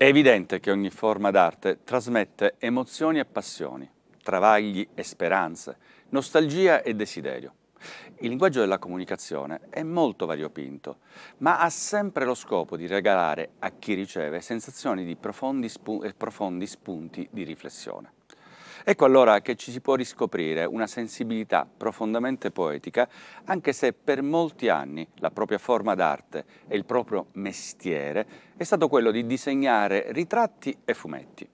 È evidente che ogni forma d'arte trasmette emozioni e passioni, travagli e speranze, nostalgia e desiderio. Il linguaggio della comunicazione è molto variopinto, ma ha sempre lo scopo di regalare a chi riceve sensazioni di profondi, spu profondi spunti di riflessione. Ecco allora che ci si può riscoprire una sensibilità profondamente poetica, anche se per molti anni la propria forma d'arte e il proprio mestiere è stato quello di disegnare ritratti e fumetti.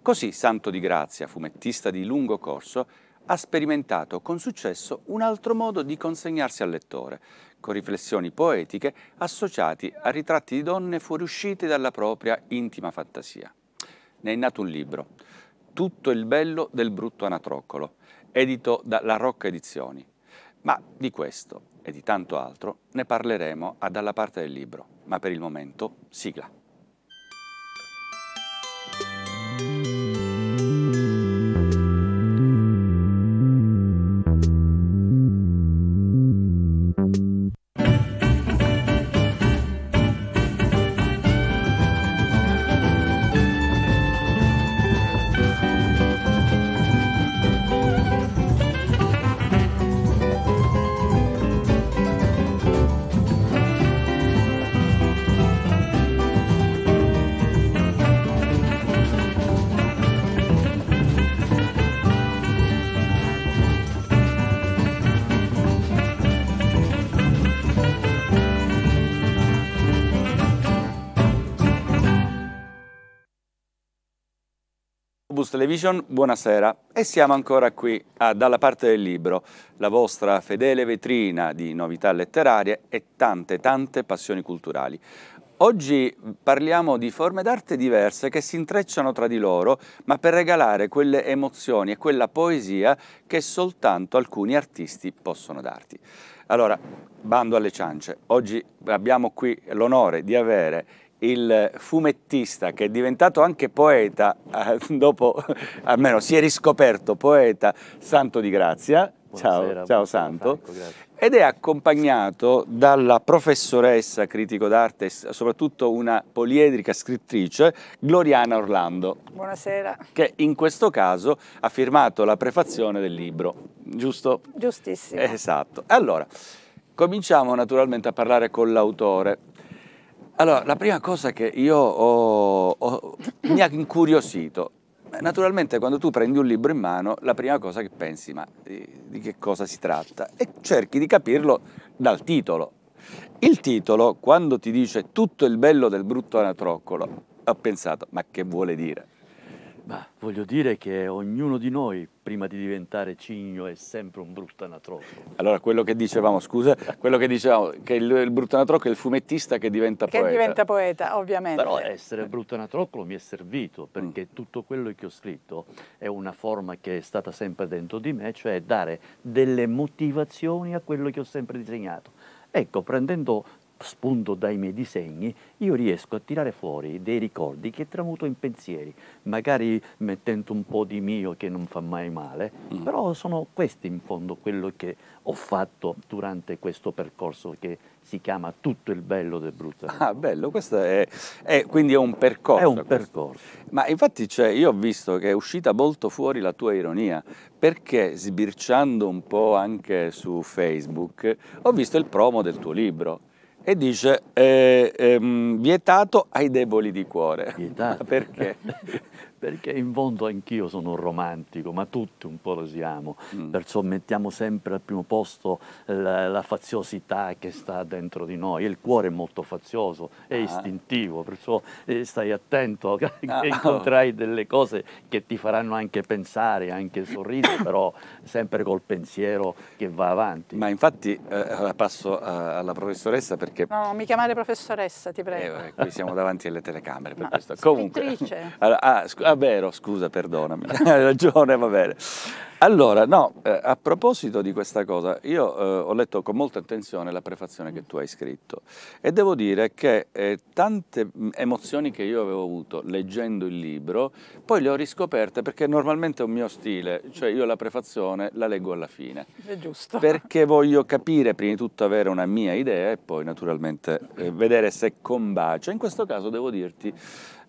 Così Santo di Grazia, fumettista di lungo corso, ha sperimentato con successo un altro modo di consegnarsi al lettore, con riflessioni poetiche associati a ritratti di donne fuoriuscite dalla propria intima fantasia. Ne è nato un libro, tutto il bello del brutto anatroccolo, edito da La Rocca Edizioni. Ma di questo e di tanto altro ne parleremo a Dalla parte del libro, ma per il momento sigla. Vision, buonasera e siamo ancora qui ah, Dalla parte del libro, la vostra fedele vetrina di novità letterarie e tante tante passioni culturali. Oggi parliamo di forme d'arte diverse che si intrecciano tra di loro, ma per regalare quelle emozioni e quella poesia che soltanto alcuni artisti possono darti. Allora, bando alle ciance, oggi abbiamo qui l'onore di avere il fumettista che è diventato anche poeta, eh, dopo almeno si è riscoperto poeta, Santo di Grazia, Buonasera, ciao, ciao Santo, Franco, ed è accompagnato dalla professoressa critico d'arte e soprattutto una poliedrica scrittrice, Gloriana Orlando. Buonasera. Che in questo caso ha firmato la prefazione del libro, giusto? Giustissimo. Esatto. Allora, cominciamo naturalmente a parlare con l'autore. Allora, la prima cosa che io ho, ho, mi ha incuriosito, eh, naturalmente quando tu prendi un libro in mano, la prima cosa che pensi, ma di, eh, di che cosa si tratta? E cerchi di capirlo dal titolo. Il titolo, quando ti dice tutto il bello del brutto anatroccolo, ho pensato, ma che vuole dire? Ma voglio dire che ognuno di noi, prima di diventare cigno, è sempre un bruttanatrocco. Allora, quello che dicevamo, scusa, quello che dicevamo, che il, il bruttanatrocco è il fumettista che diventa che poeta. Che diventa poeta, ovviamente. Però essere bruttanatrocco mi è servito, perché mm. tutto quello che ho scritto è una forma che è stata sempre dentro di me, cioè dare delle motivazioni a quello che ho sempre disegnato. Ecco, prendendo spunto dai miei disegni, io riesco a tirare fuori dei ricordi che tramuto in pensieri, magari mettendo un po' di mio che non fa mai male, mm. però sono questi in fondo quello che ho fatto durante questo percorso che si chiama Tutto il bello del brutto. Ah, bello, questo è, è, quindi è un percorso. È un percorso. Ma infatti cioè, io ho visto che è uscita molto fuori la tua ironia, perché sbirciando un po' anche su Facebook ho visto il promo del tuo libro e dice eh, ehm, vietato ai deboli di cuore. Vietato. Perché? Perché in fondo anch'io sono un romantico, ma tutti un po' lo siamo, mm. perciò mettiamo sempre al primo posto eh, la, la, faziosità che sta dentro di noi. Il cuore è molto fazioso, è ah. istintivo, perciò eh, stai attento che, ah. incontrai delle cose che ti faranno anche pensare, anche sorridere, però sempre col pensiero che va avanti. Ma infatti eh, passo a, eh, alla professoressa perché... No, mi chiamare professoressa, ti prego. Eh, qui siamo davanti alle telecamere per no. questo. Comunque... Allora, ah, scu- è ah, vero, scusa, perdonami, hai ragione, va bene. Allora, no, eh, a proposito di questa cosa, io eh, ho letto con molta attenzione la prefazione che tu hai scritto e devo dire che eh, tante mm, emozioni che io avevo avuto leggendo il libro, poi le ho riscoperte perché normalmente è un mio stile, cioè io la prefazione la leggo alla fine. È giusto. Perché voglio capire, prima di tutto avere una mia idea e poi naturalmente eh, vedere se combacia. In questo caso devo dirti...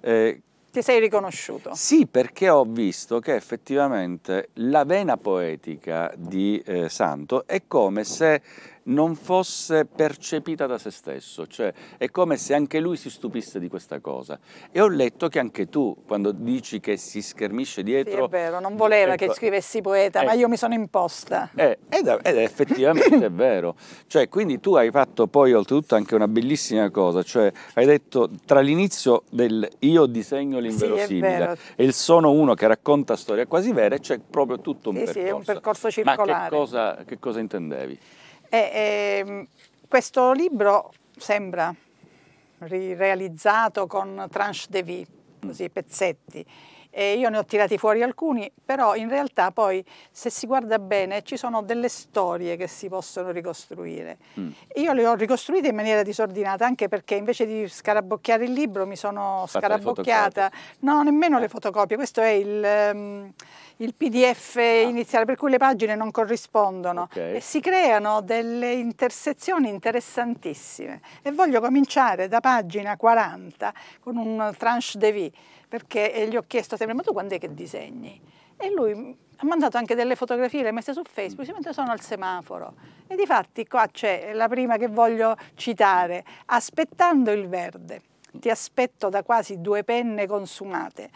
Eh, ti sei riconosciuto? Sì, perché ho visto che effettivamente la vena poetica di eh, Santo è come se non fosse percepita da se stesso, cioè è come se anche lui si stupisse di questa cosa. E ho letto che anche tu, quando dici che si schermisce dietro... Sì, è vero, non voleva che ecco. scrivessi poeta, eh, ma io mi sono imposta. Eh, ed, è, ed è effettivamente è vero. Cioè, quindi tu hai fatto poi oltretutto anche una bellissima cosa, cioè hai detto tra l'inizio del io disegno l'inverosimile sì, e il sono uno che racconta storie quasi vere, c'è proprio tutto un sì, percorso. Sì, è un percorso circolare. Ma che cosa, che cosa intendevi? E, ehm, questo libro sembra realizzato con tranche de vie, così pezzetti, e io ne ho tirati fuori alcuni, però in realtà poi se si guarda bene ci sono delle storie che si possono ricostruire. Mm. Io le ho ricostruite in maniera disordinata anche perché invece di scarabocchiare il libro mi sono Fatta scarabocchiata, no nemmeno le fotocopie, questo è il, um, il pdf ah. iniziale per cui le pagine non corrispondono okay. e si creano delle intersezioni interessantissime e voglio cominciare da pagina 40 con un tranche de vie perché eh, gli ho chiesto sempre, ma tu quando è che disegni? E lui ha mandato anche delle fotografie, le ha messe su Facebook, mentre sono al semaforo. E di fatti qua c'è la prima che voglio citare, Aspettando il verde. Ti aspetto da quasi due penne consumate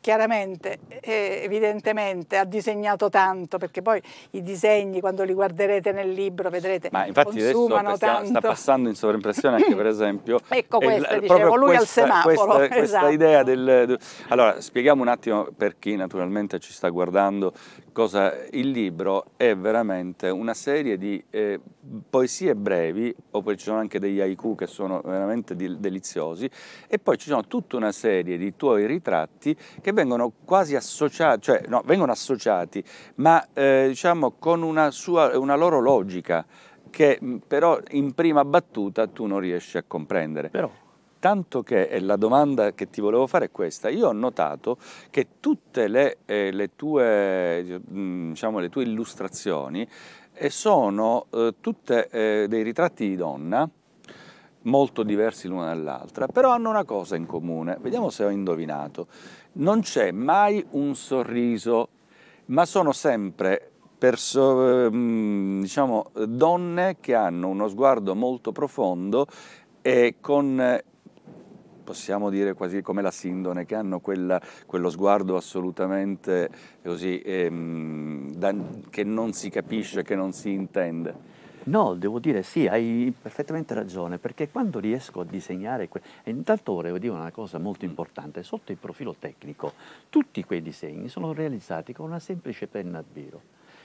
chiaramente, eh, evidentemente, ha disegnato tanto, perché poi i disegni, quando li guarderete nel libro, vedrete, Ma infatti adesso stiamo, tanto. sta passando in sovraimpressione anche, per esempio... ecco eh, questa, il, dicevo, lui questa, al semaforo. Questa, questa esatto. idea del... Allora, spieghiamo un attimo per chi naturalmente ci sta guardando cosa... Il libro è veramente una serie di eh, poesie brevi, o poi ci sono anche degli haiku che sono veramente deliziosi, e poi ci sono tutta una serie di tuoi ritratti che che vengono quasi associati, cioè no, vengono associati, ma eh, diciamo con una, sua, una loro logica che mm, però in prima battuta tu non riesci a comprendere. Però. Tanto che la domanda che ti volevo fare è questa, io ho notato che tutte le, eh, le, tue, mm, diciamo, le tue, illustrazioni eh, sono eh, tutte eh, dei ritratti di donna, molto diversi l'una dall'altra, però hanno una cosa in comune, vediamo se ho indovinato non c'è mai un sorriso, ma sono sempre ehm, diciamo, donne che hanno uno sguardo molto profondo e con possiamo dire quasi come la sindone, che hanno quella, quello sguardo assolutamente così, ehm, da, che non si capisce, che non si intende. No, devo dire sì, hai perfettamente ragione, perché quando riesco a disegnare, intanto vorrei dire una cosa molto mm. importante, sotto il profilo tecnico tutti quei disegni sono realizzati con una semplice penna a biro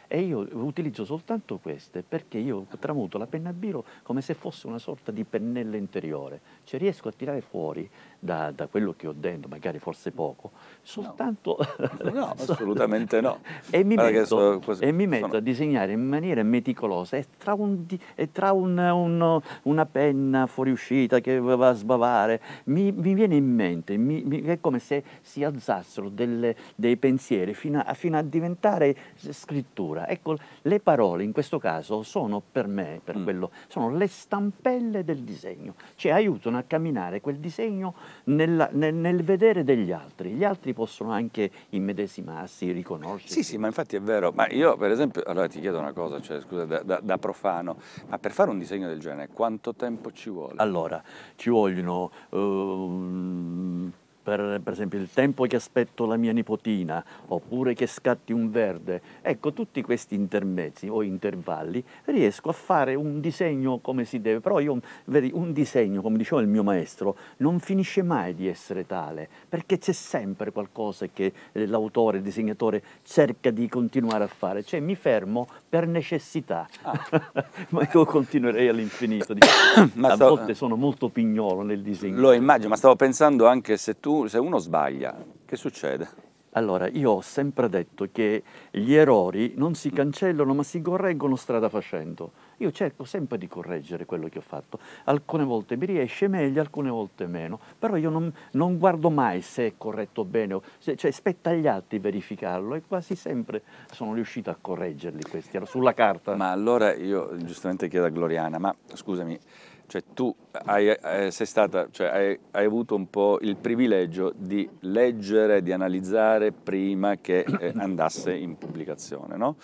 e io utilizzo soltanto queste perché io tramuto la penna a biro come se fosse una sorta di pennello interiore, cioè riesco a tirare fuori da, da, quello che ho dentro, magari forse poco, soltanto... No, no assolutamente no. e mi metto, so, questo, e mi metto a disegnare in maniera meticolosa e tra, un, e tra un, un, una penna fuoriuscita che va a sbavare, mi, mi viene in mente, mi, mi, è come se si alzassero delle, dei pensieri fino a, fino a, diventare scrittura. Ecco, le parole in questo caso sono per me, per mm. quello, sono le stampelle del disegno, cioè, aiutano a camminare quel disegno nel, nel, nel, vedere degli altri. Gli altri possono anche immedesimarsi, riconoscersi. Sì, sì, ma infatti è vero. Ma io, per esempio, allora ti chiedo una cosa, cioè, scusa, da, da, da profano, ma per fare un disegno del genere quanto tempo ci vuole? Allora, ci vogliono... Uh, per, per, esempio il tempo che aspetto la mia nipotina, oppure che scatti un verde, ecco tutti questi intermezzi o intervalli riesco a fare un disegno come si deve, però io, vedi, un disegno, come diceva il mio maestro, non finisce mai di essere tale, perché c'è sempre qualcosa che eh, l'autore, il disegnatore cerca di continuare a fare, cioè mi fermo per necessità, ah. ma io continuerei all'infinito, diciamo. a so, volte sono molto pignolo nel disegno. Lo immagino, ma stavo pensando anche se tu se uno sbaglia, che succede? Allora, io ho sempre detto che gli errori non si cancellano ma si correggono strada facendo. Io cerco sempre di correggere quello che ho fatto. Alcune volte mi riesce meglio, alcune volte meno. Però io non, non guardo mai se è corretto o bene, se, cioè spetta agli altri verificarlo e quasi sempre sono riuscito a correggerli questi, sulla carta. Ma allora io giustamente chiedo a Gloriana, ma scusami, cioè tu hai, eh, stata, cioè hai, hai, avuto un po' il privilegio di leggere, di analizzare prima che eh, andasse in pubblicazione. No?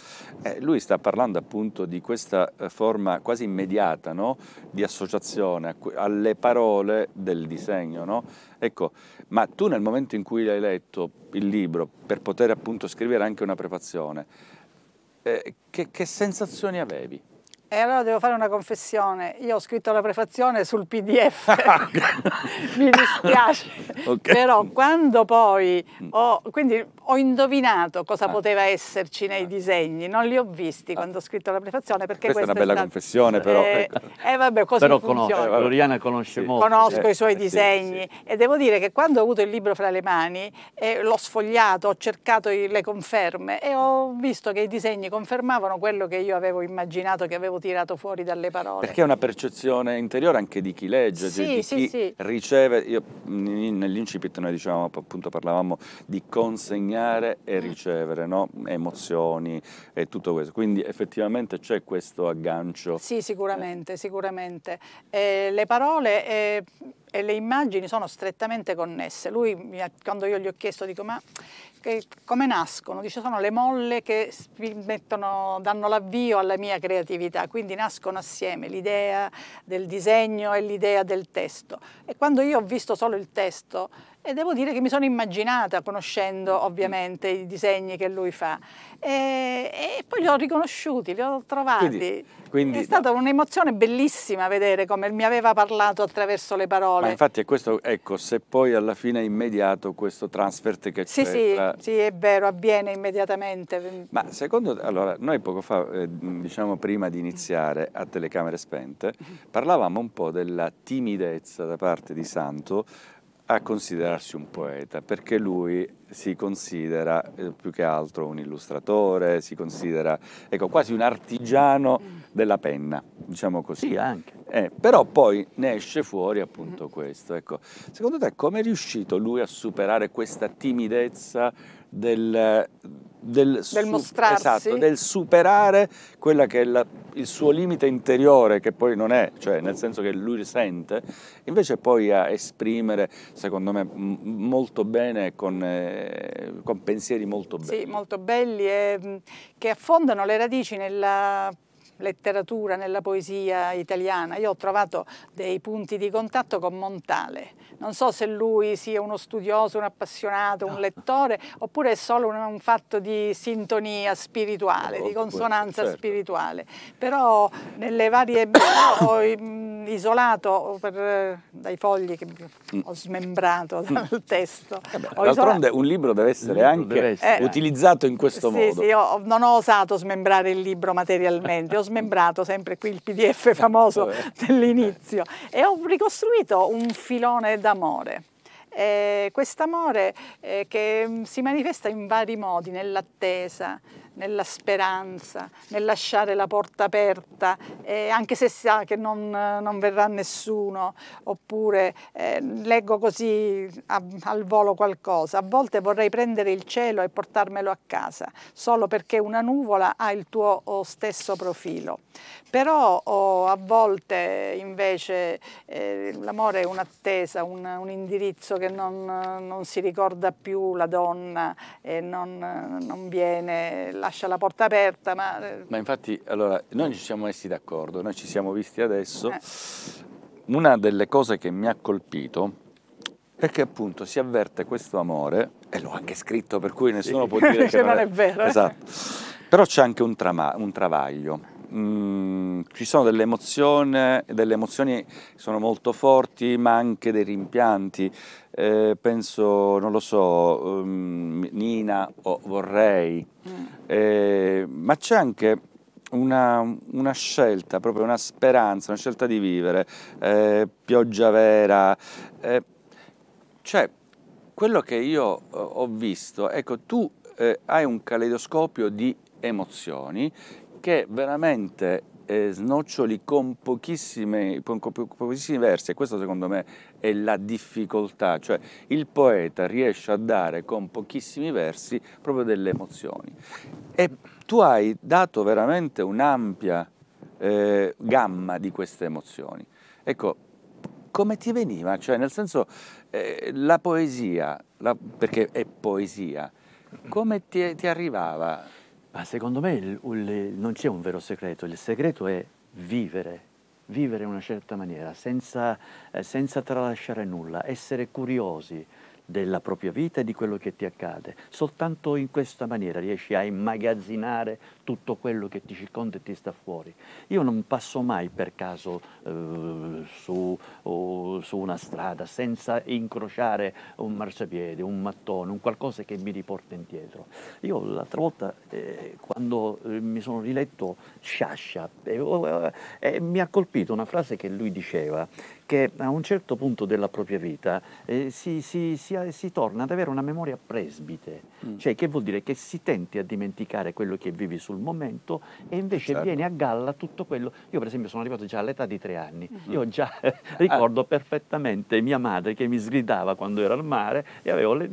Eh, lui sta parlando appunto di questa eh, forma quasi immediata no? di associazione alle parole del disegno. No? Ecco, ma tu nel momento in cui hai letto il libro per poter appunto scrivere anche una prefazione, eh, che, che sensazioni avevi? E allora devo fare una confessione. Io ho scritto la prefazione sul PDF, mi dispiace. Okay. Però quando poi mm. ho, quindi ho indovinato cosa ah. poteva esserci nei disegni, non li ho visti ah. quando ho scritto la prefazione. Perché questa, questa è una bella è confessione però. eh, ecco. eh, vabbè, così però conosco, eh, Loriana conosce sì. molto. Conosco eh, i suoi eh, disegni sì, sì. e devo dire che quando ho avuto il libro fra le mani eh, l'ho sfogliato, ho cercato le conferme e ho visto che i disegni confermavano quello che io avevo immaginato, che avevo tirato fuori dalle parole. Perché è una percezione interiore anche di chi legge, cioè sì, di, sì, chi sì. riceve. Io, nell'incipit noi diciamo, appunto parlavamo di consegnare e mm. ricevere, no? emozioni e tutto questo. Quindi effettivamente c'è questo aggancio. Sì, sicuramente, eh. sicuramente. Eh, le parole... Eh e le immagini sono strettamente connesse. Lui, quando io gli ho chiesto, dico, ma che, come nascono? Dice sono le molle che mettono, danno l'avvio alla mia creatività, quindi nascono assieme l'idea del disegno e l'idea del testo. E quando io ho visto solo il testo e devo dire che mi sono immaginata, conoscendo mm. ovviamente i disegni che lui fa, e, e poi li ho riconosciuti, li ho trovati. Quindi, quindi, è stata no. un'emozione bellissima vedere come mi aveva parlato attraverso le parole. Ma infatti è questo, ecco, se poi alla fine è immediato questo transfert che sì, c'è. Sì, eh, tra... sì, è vero, avviene immediatamente. Ma secondo te, allora, noi poco fa, eh, diciamo prima di iniziare a telecamere spente, mm. parlavamo un po' della timidezza da parte di Santo a considerarsi un poeta, perché lui si considera eh, più che altro un illustratore, si considera ecco, quasi un artigiano della penna, diciamo così. Sì, anche. Eh, però poi ne esce fuori appunto questo. Ecco. Secondo te come è riuscito lui a superare questa timidezza del, del, del, mostrarsi. Esatto, del superare quella che è la, il suo limite interiore, che poi non è, cioè nel senso che lui risente, invece poi a esprimere, secondo me, molto bene, con, eh, con pensieri molto belli. Sì, molto belli, e, mm, che affondano le radici nella letteratura, nella poesia italiana. Io ho trovato dei punti di contatto con Montale. Non so se lui sia uno studioso, un appassionato, un lettore, oppure è solo un, un fatto di sintonia spirituale, no, boh, di consonanza certo. spirituale. Però nelle varie... ho mm, isolato per, dai fogli che mm. ho smembrato mm. dal testo. Eh D'altronde un libro deve essere libro anche deve essere. Eh, utilizzato in questo sì, modo. Sì, io non ho osato smembrare il libro materialmente, ho smembrato sempre qui il PDF famoso Vabbè. Eh. dell'inizio e ho ricostruito un filone d'amore. Eh, Quest'amore eh, che mm, si manifesta in vari modi, nell'attesa, nella speranza, nel lasciare la porta aperta, eh, anche se sa che non, non verrà nessuno, oppure eh, leggo così a, al volo qualcosa. A volte vorrei prendere il cielo e portarmelo a casa, solo perché una nuvola ha il tuo oh, stesso profilo. Però oh, a volte invece eh, l'amore è un'attesa, un, un, indirizzo che non, non, si ricorda più la donna e non, non viene lascia la porta aperta. Ma, eh, ma infatti, allora, noi ci siamo messi d'accordo, noi ci siamo visti adesso. Eh. Una delle cose che mi ha colpito è che appunto si avverte questo amore, e l'ho anche scritto per cui nessuno sì. può dire cioè, che, non, è... è, vero. Eh. Esatto. Però c'è anche un, trama, un travaglio mh, mm, ci sono delle emozioni, delle emozioni che sono molto forti, ma anche dei rimpianti. Eh, penso, non lo so, um, Nina o Vorrei, mm. eh, ma c'è anche una, una, scelta, proprio una speranza, una scelta di vivere, eh, pioggia vera. Eh, cioè, quello che io eh, ho visto, ecco, tu eh, hai un caleidoscopio di emozioni che veramente eh, snoccioli con pochissimi, con pochissimi versi e questo secondo me è la difficoltà, cioè il poeta riesce a dare con pochissimi versi proprio delle emozioni e tu hai dato veramente un'ampia eh, gamma di queste emozioni. Ecco, come ti veniva? Cioè nel senso eh, la poesia, la, perché è poesia, come ti, ti arrivava? Ma secondo me il, il, non c'è un vero segreto, il segreto è vivere, vivere in una certa maniera, senza, eh, senza tralasciare nulla, essere curiosi, della propria vita e di quello che ti accade. Soltanto in questa maniera riesci a immagazzinare tutto quello che ti circonda e ti sta fuori. Io non passo mai per caso eh, su, oh, su, una strada senza incrociare un marciapiede, un mattone, un qualcosa che mi riporta indietro. Io l'altra volta eh, quando eh, mi sono riletto Sciascia oh, eh, eh, mi ha colpito una frase che lui diceva che a un certo punto della propria vita eh, si, si, si, si, torna ad avere una memoria presbite, mm. cioè che vuol dire che si tenti a dimenticare quello che vivi sul momento e invece certo. viene a galla tutto quello. Io per esempio sono arrivato già all'età di tre anni, mm. io già ricordo ah. perfettamente mia madre che mi sgridava quando ero al mare e avevo le,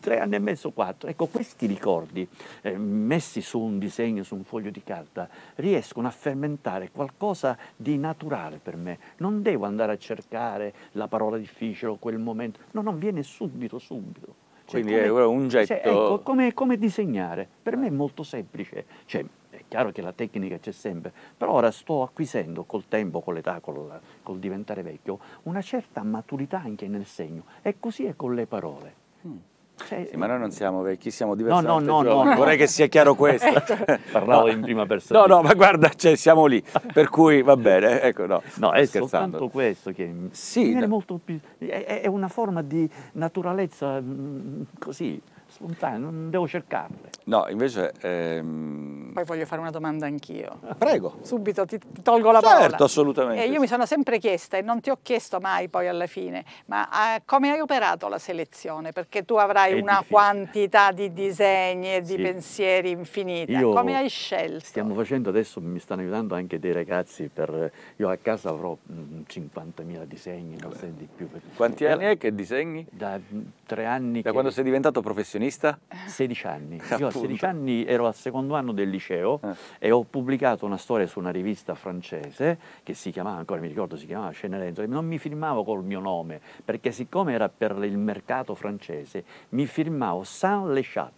tre anni e mezzo, quattro. Ecco, questi ricordi eh, messi su un disegno, su un foglio di carta, riescono a fermentare qualcosa di naturale per me. Non devo andare a cercare cercare la parola difficile o quel momento. No, non viene subito, subito. Cioè, Quindi come, è un cioè, getto. Se, ecco, come, come, disegnare? Per me è eh. molto semplice. Cioè, è chiaro che la tecnica c'è sempre, però ora sto acquisendo col tempo, con l'età, col, col diventare vecchio, una certa maturità anche nel segno. E così è con le parole. Mm. Cioè, sì, ma noi non siamo vecchi, siamo diversi. No, no, no, no, Vorrei che sia chiaro questo. Ecco. Parlavo in prima persona. No, no, ma guarda, cioè, siamo lì. Per cui va bene, ecco, no. No, è soltanto questo che sì, è, molto, è, è una forma di naturalezza mh, mm, così spontanee, non devo cercarle. No, invece... Ehm... Poi voglio fare una domanda anch'io. Prego. Subito ti, ti tolgo la certo, parola. Certo, assolutamente. Eh, io mi sono sempre chiesta, e non ti ho chiesto mai poi alla fine, ma eh, come hai operato la selezione? Perché tu avrai È una difficile. quantità di disegni e di sì. pensieri infinita. Io come hai scelto? Stiamo facendo adesso, mi stanno aiutando anche dei ragazzi, per, io a casa avrò 50.000 mm, disegni, non sei di più. Quanti anni è che disegni? Da mm, tre anni. Da che... quando sei diventato professionista? giornalista? 16 eh. anni. Io a 16 anni ero al secondo anno del liceo eh. e ho pubblicato una storia su una rivista francese che si chiamava, ancora mi ricordo, si chiamava Cenerentola. Non mi firmavo col mio nome perché siccome era per il mercato francese mi firmavo Saint Lechat.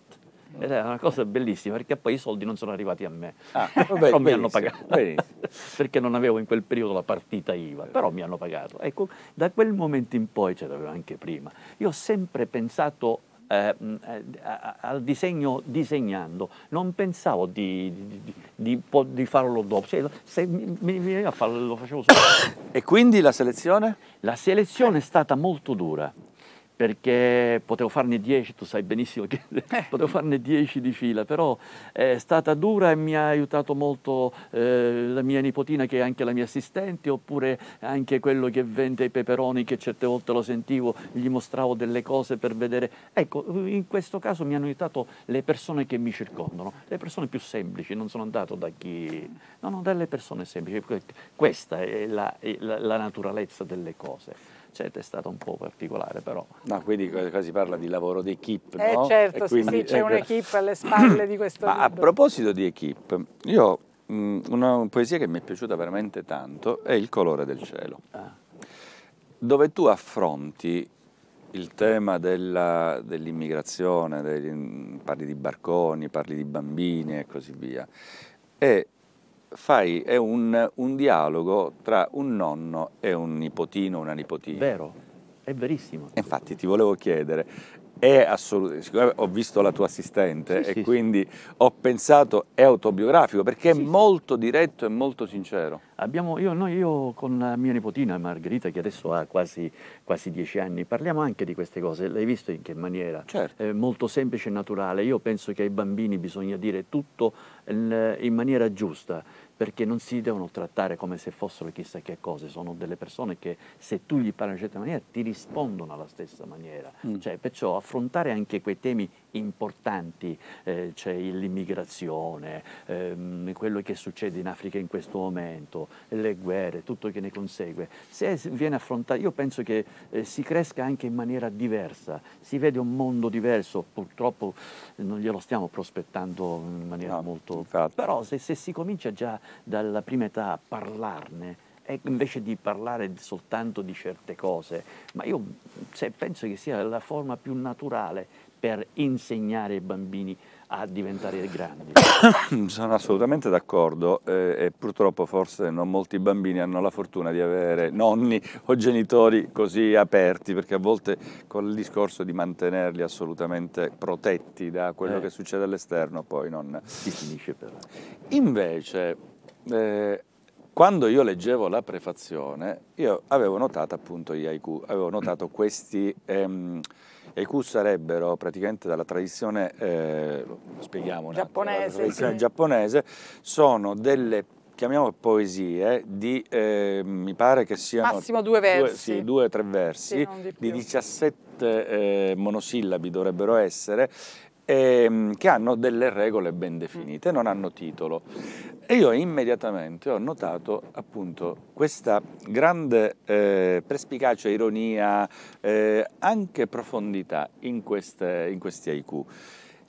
Ed è una cosa bellissima perché poi i soldi non sono arrivati a me, ah, vabbè, però mi hanno pagato perché non avevo in quel periodo la partita IVA, però mi hanno pagato. Ecco, da quel momento in poi, ce cioè, l'avevo anche prima, io ho sempre pensato eh, mm, eh al disegno disegnando, non pensavo di, di, di, di farlo dopo, cioè, se mi, mi veniva a farlo lo facevo solo. e quindi la selezione? La selezione è stata molto dura perché potevo farne 10, tu sai benissimo che eh. potevo farne 10 di fila, però eh, è stata dura e mi ha aiutato molto eh, la mia nipotina che è anche la mia assistente, oppure anche quello che vende i peperoni che certe volte lo sentivo, gli mostravo delle cose per vedere. Ecco, in questo caso mi hanno aiutato le persone che mi circondano, le persone più semplici, non sono andato da chi... No, no, dalle persone semplici, questa è la, la, la naturalezza delle cose eccetera, è stato un po' particolare però. No, quindi qua si parla di lavoro di equip, eh, no? certo, quindi, sì, c'è ecco. un'equipe alle spalle di questo Ma libro. a proposito di equip, io mh, una poesia che mi è piaciuta veramente tanto è Il colore del cielo, ah. dove tu affronti il tema dell'immigrazione, dell parli di barconi, parli di bambini e così via. E fai è un, un, dialogo tra un nonno e un nipotino, una nipotina. Vero, è verissimo. Infatti ti volevo chiedere, è ho visto la tua assistente sì, e sì, quindi sì. ho pensato è autobiografico perché è molto diretto e molto sincero. Abbiamo, io, noi, io, con mia nipotina Margherita, che adesso ha quasi, quasi, dieci anni, parliamo anche di queste cose. L'hai visto in che maniera? Certo. Eh, molto semplice e naturale. Io penso che ai bambini bisogna dire tutto eh, in maniera giusta perché non si devono trattare come se fossero chissà che cose, sono delle persone che se tu gli parli in una certa maniera ti rispondono alla stessa maniera, mm. cioè, perciò affrontare anche quei temi importanti, eh, cioè l'immigrazione, ehm, quello che succede in Africa in questo momento, le guerre, tutto che ne consegue. Se viene affrontato, io penso che eh, si cresca anche in maniera diversa, si vede un mondo diverso, purtroppo eh, non glielo stiamo prospettando in maniera no, molto... Infatti. Però se, se si comincia già dalla prima età a parlarne, e invece di parlare soltanto di certe cose, ma io cioè, penso che sia la forma più naturale per insegnare ai bambini a diventare grandi. Sono assolutamente d'accordo eh, e purtroppo forse non molti bambini hanno la fortuna di avere nonni o genitori così aperti perché a volte con il discorso di mantenerli assolutamente protetti da quello eh. che succede all'esterno poi non... Si finisce per... Invece... Eh, quando io leggevo la prefazione, io avevo notato appunto gli IQ, avevo notato questi... Ehm, e i Q sarebbero praticamente dalla tradizione, eh, lo spieghiamo, giapponese, attimo, tradizione sì. giapponese, sono delle chiamiamo poesie di eh, mi pare che siano massimo due versi due, sì, due tre versi sì, di, di, 17 eh, monosillabi dovrebbero essere ehm, che hanno delle regole ben definite, non hanno titolo. E io immediatamente ho notato appunto questa grande eh, perspicacia, ironia, eh, anche profondità in, queste, in questi haiku.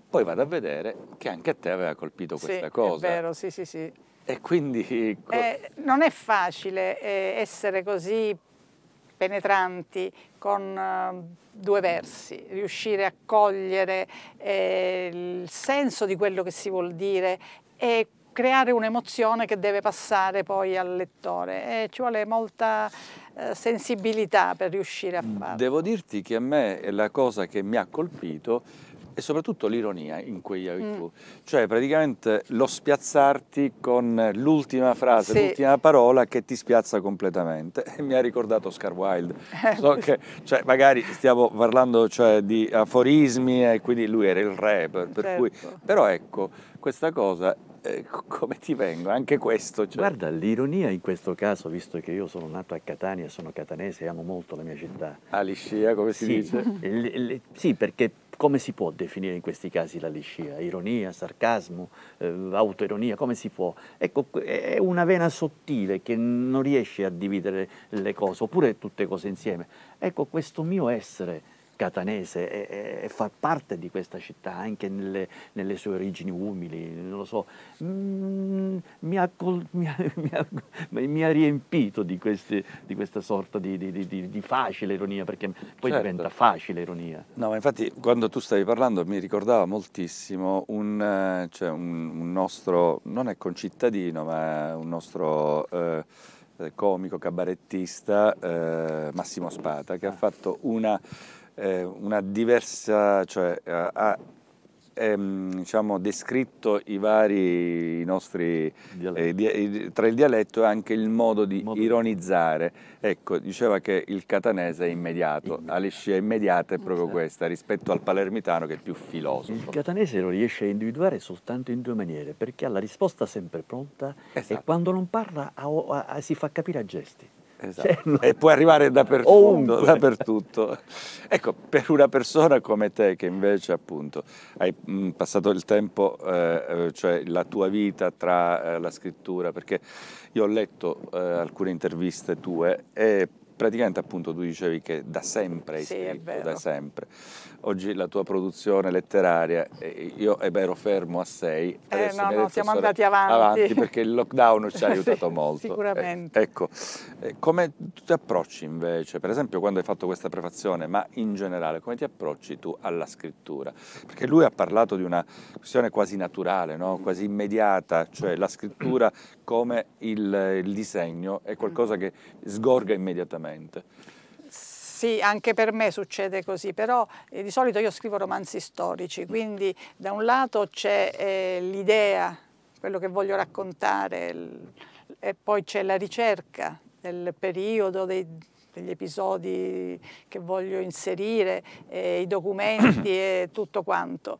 Poi vado a vedere che anche a te aveva colpito questa sì, cosa. È vero, sì, sì, sì. E quindi... Eh, non è facile eh, essere così penetranti con eh, due versi, riuscire a cogliere eh, il senso di quello che si vuol dire e creare un'emozione che deve passare poi al lettore e ci vuole molta eh, sensibilità per riuscire a mm, farlo. Devo dirti che a me è la cosa che mi ha colpito e soprattutto l'ironia in quegli Yahoo, mm. cioè praticamente lo spiazzarti con l'ultima frase, sì. l'ultima parola che ti spiazza completamente. E mi ha ricordato Oscar Wilde, eh. so che cioè, magari stiamo parlando cioè, di aforismi e quindi lui era il re, per, certo. cui... però ecco, questa cosa eh, come ti vengo, anche questo. Cioè. Guarda, l'ironia in questo caso, visto che io sono nato a Catania, sono catanese e amo molto la mia città. Aliscia, come si sì, dice? sì, perché come si può definire in questi casi la liscia? Ironia, sarcasmo, eh, autoironia, come si può? Ecco, è una vena sottile che non riesce a dividere le cose, oppure tutte cose insieme. Ecco, questo mio essere catanese e, e, e, far parte di questa città anche nelle, nelle sue origini umili, non lo so, mm, mi, ha, mi, ha, mi, ha, mi, ha, riempito di, questi, di questa sorta di, di, di, facile ironia, perché poi certo. diventa facile ironia. No, ma infatti quando tu stavi parlando mi ricordava moltissimo un, eh, cioè un, un nostro, non è concittadino, ma un nostro... Eh, comico, cabarettista eh, Massimo Spata che ha ah. fatto una eh, una diversa, cioè eh, ha ehm, diciamo, descritto i vari nostri, eh, di, tra il dialetto e anche il modo di modo. ironizzare. Ecco, diceva che il catanese è immediato, immediato. la scia immediata è eh, proprio esatto. questa, rispetto al palermitano che è più filosofo. Il catanese lo riesce a individuare soltanto in due maniere, perché ha la risposta sempre pronta esatto. e quando non parla a, a, a, si fa capire a gesti. Esatto. Cioè, E puoi arrivare dappertutto, dappertutto. Ecco, per una persona come te che invece appunto hai passato il tempo, eh, eh, cioè la tua vita tra eh, la scrittura, perché io ho letto eh, alcune interviste tue e praticamente appunto tu dicevi che da sempre hai sì, scritto, da sempre oggi la tua produzione letteraria, io ero fermo a 6, eh, no, no, siamo andati avanti. avanti. perché il lockdown ci ha aiutato sì, molto. Sicuramente. Eh, ecco, eh, come ti approcci invece, per esempio quando hai fatto questa prefazione, ma in generale, come ti approcci tu alla scrittura? Perché lui ha parlato di una questione quasi naturale, no? Mm. quasi immediata, cioè la scrittura come il, il disegno è qualcosa mm. che sgorga immediatamente. Sì, anche per me succede così, però eh, di solito io scrivo romanzi storici, quindi da un lato c'è eh, l'idea, quello che voglio raccontare, e poi c'è la ricerca del periodo, dei, degli episodi che voglio inserire, eh, i documenti e tutto quanto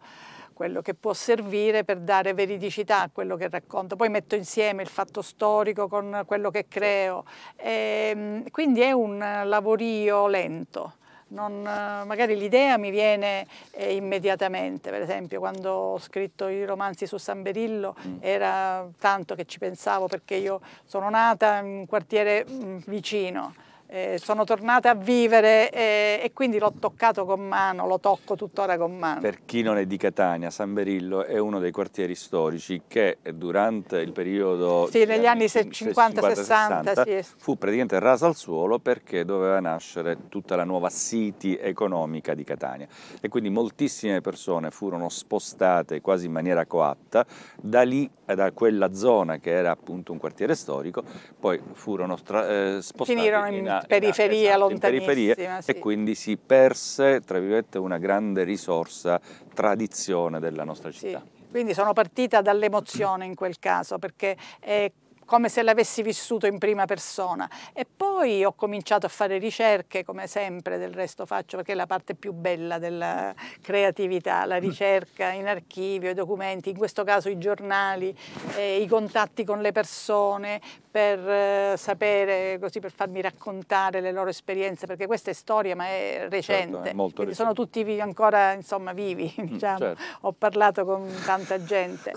quello che può servire per dare veridicità a quello che racconto. Poi metto insieme il fatto storico con quello che creo. E, ehm, quindi è un lavorio lento. Non, magari l'idea mi viene eh, immediatamente, per esempio quando ho scritto i romanzi su San Berillo mm. era tanto che ci pensavo perché io sono nata in un quartiere mm, vicino, eh, sono tornata a vivere eh, e quindi l'ho toccato con mano, lo tocco tuttora con mano. Per chi non è di Catania, San Berillo è uno dei quartieri storici che durante il periodo... Sì, negli anni 50-60 sì. fu praticamente raso al suolo perché doveva nascere tutta la nuova city economica di Catania e quindi moltissime persone furono spostate quasi in maniera coatta da lì, da quella zona che era appunto un quartiere storico, poi furono eh, spostate Finirono in, in in periferia esatto, lontanissima. Sì. E quindi si perse, tra virgolette, una grande risorsa, tradizione della nostra città. Sì. Quindi sono partita dall'emozione in quel caso, perché è come se l'avessi vissuto in prima persona. E poi ho cominciato a fare ricerche, come sempre del resto faccio, perché è la parte più bella della creatività, la mm. ricerca in archivio, i documenti, in questo caso i giornali, eh, i contatti con le persone per eh, sapere, così per farmi raccontare le loro esperienze, perché questa è storia ma è recente, certo, è sono tutti ancora insomma vivi, mm, diciamo. certo. ho parlato con tanta gente. e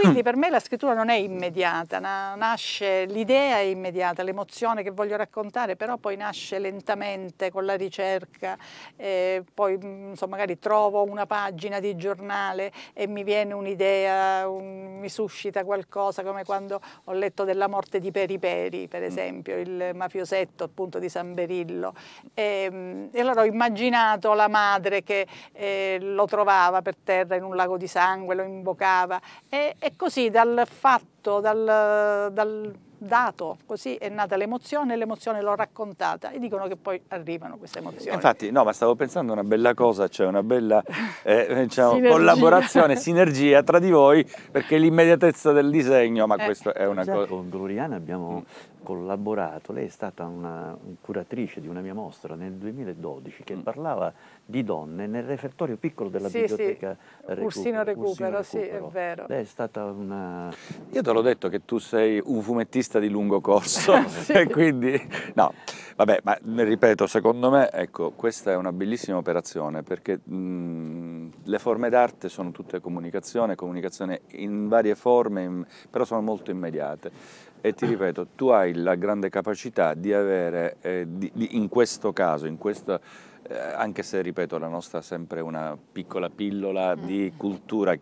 quindi per me la scrittura non è immediata, nasce l'idea immediata, l'emozione che voglio raccontare, però poi nasce lentamente con la ricerca, eh, poi mm, insomma, magari trovo una pagina di giornale e mi viene un'idea, un, mi suscita qualcosa, come quando ho letto della morte di Peri Peri, per mm. esempio, il mafiosetto appunto di San Berillo. E, ehm, e allora ho immaginato la madre che eh, lo trovava per terra in un lago di sangue, lo invocava e, e così dal fatto tutto, dal, dal dato, così è nata l'emozione e l'emozione l'ho raccontata e dicono che poi arrivano queste emozioni. Infatti, no, ma stavo pensando a una bella cosa, cioè una bella eh, diciamo, sinergia. collaborazione, sinergia tra di voi, perché l'immediatezza del disegno, ma eh, questo è una cosa... Con Gloriana abbiamo collaborato, lei è stata una curatrice di una mia mostra nel 2012 che mm. parlava di donne nel refertorio piccolo della sì, biblioteca sì. Recupero, Ursino Recupero, Ursino Recupero. sì, è vero. Lei è stata una... Io te l'ho detto che tu sei un fumettista di lungo corso sì. e quindi... No, vabbè, ma ripeto, secondo me, ecco, questa è una bellissima operazione perché mh, mhmm, le forme d'arte sono tutte comunicazione, comunicazione in varie forme, in, però sono molto immediate e ti ripeto, tu hai la grande capacità di avere, eh, di, di, in questo caso, in questo, eh, anche se ripeto la nostra è sempre una piccola pillola di mm. cultura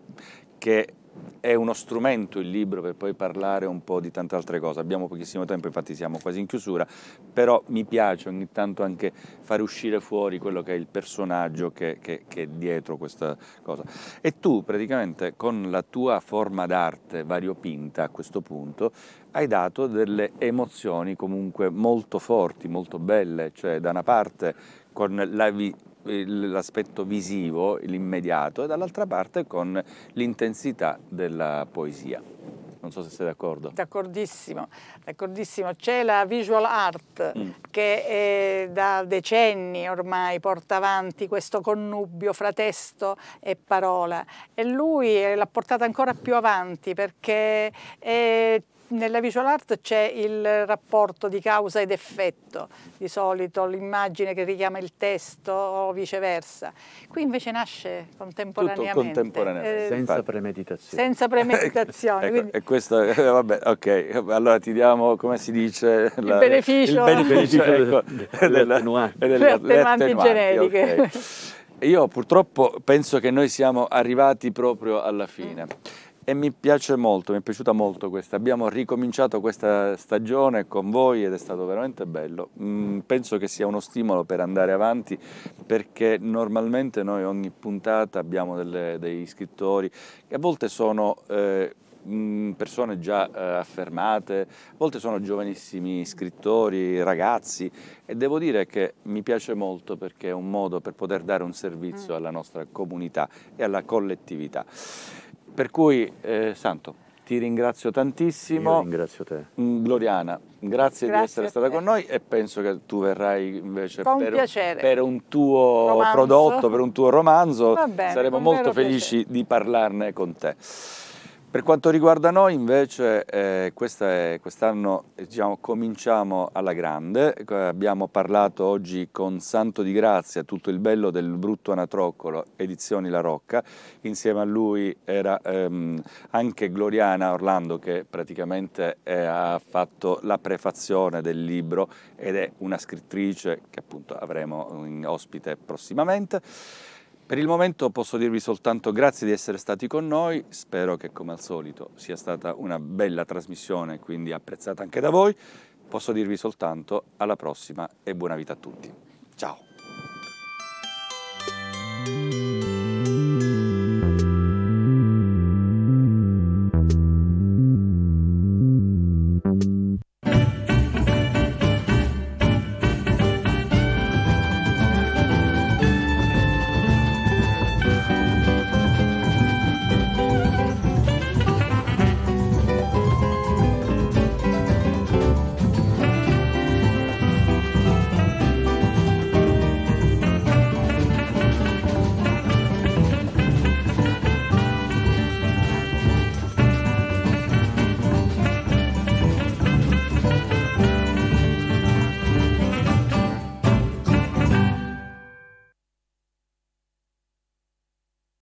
che è uno strumento il libro per poi parlare un po' di tante altre cose. Abbiamo pochissimo tempo, infatti siamo quasi in chiusura, però mi piace ogni tanto anche fare uscire fuori quello che è il personaggio che, che, che è dietro questa cosa. E tu praticamente con la tua forma d'arte variopinta a questo punto hai dato delle emozioni comunque molto forti, molto belle, cioè da una parte con la vi- l'aspetto visivo, l'immediato, e dall'altra parte con l'intensità della poesia. Non so se sei d'accordo. D'accordissimo, d'accordissimo. C'è la visual art mm. che eh, da decenni ormai porta avanti questo connubio fra testo e parola e lui eh, l'ha portata ancora più avanti perché è eh, nella visual art c'è il rapporto di causa ed effetto, di solito l'immagine che richiama il testo o viceversa. Qui invece nasce contemporaneamente. Tutto contemporaneamente. Eh, senza premeditazione. Senza premeditazione. ecco, quindi... E questo, eh, vabbè, ok, allora ti diamo, come si dice? La, il beneficio. Il beneficio cioè, ecco, delle attenuanti. attenuanti generiche. Okay. Io purtroppo penso che noi siamo arrivati proprio alla fine. Mm e mi piace molto, mi è piaciuta molto questa. Abbiamo ricominciato questa stagione con voi ed è stato veramente bello. Mm, penso che sia uno stimolo per andare avanti perché normalmente noi ogni puntata abbiamo delle, degli scrittori che a volte sono... Eh, mm, persone già eh, affermate, a volte sono giovanissimi scrittori, ragazzi e devo dire che mi piace molto perché è un modo per poter dare un servizio mm. alla nostra comunità e alla collettività. Per cui, eh, Santo, ti ringrazio tantissimo. Io ringrazio te. Mm, Gloriana, grazie, grazie di essere stata con noi e penso che tu verrai invece per, per, un tuo romanzo. prodotto, per un tuo romanzo. Bene, Saremo molto felici piacere. di parlarne con te. Per quanto riguarda noi invece eh, quest'anno diciamo, cominciamo alla grande, eh, abbiamo parlato oggi con Santo di Grazia, tutto il bello del brutto anatroccolo, edizioni La Rocca, insieme a lui era ehm, anche Gloriana Orlando che praticamente eh, ha fatto la prefazione del libro ed è una scrittrice che appunto avremo in ospite prossimamente. Per il momento posso dirvi soltanto grazie di essere stati con noi, spero che come al solito sia stata una bella trasmissione, quindi apprezzata anche da voi. Posso dirvi soltanto alla prossima e buona vita a tutti. Ciao!